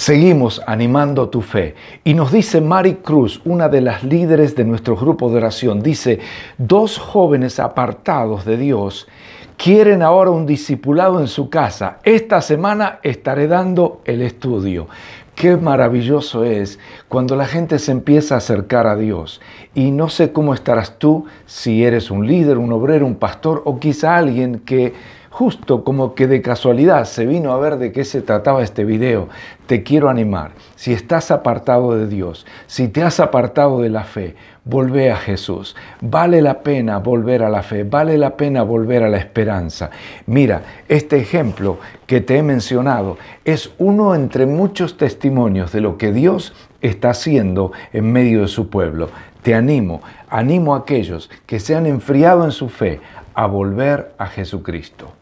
Seguimos animando tu fe. Y nos dice Mari Cruz, una de las líderes de nuestro grupo de oración, dice, dos jóvenes apartados de Dios quieren ahora un discipulado en su casa. Esta semana estaré dando el estudio. Qué maravilloso es cuando la gente se empieza a acercar a Dios. Y no sé cómo estarás tú, si eres un líder, un obrero, un pastor o quizá alguien que justo como que de casualidad se vino a ver de qué se trataba este video. Te quiero animar, si estás apartado de Dios, si te has apartado de la fe, volvé a Jesús. Vale la pena volver a la fe, vale la pena volver a la esperanza. Mira, este ejemplo que te he mencionado es uno entre muchos testimonios de lo que Dios está haciendo en medio de su pueblo. Te animo, animo a aquellos que se han enfriado en su fe a volver a Jesucristo.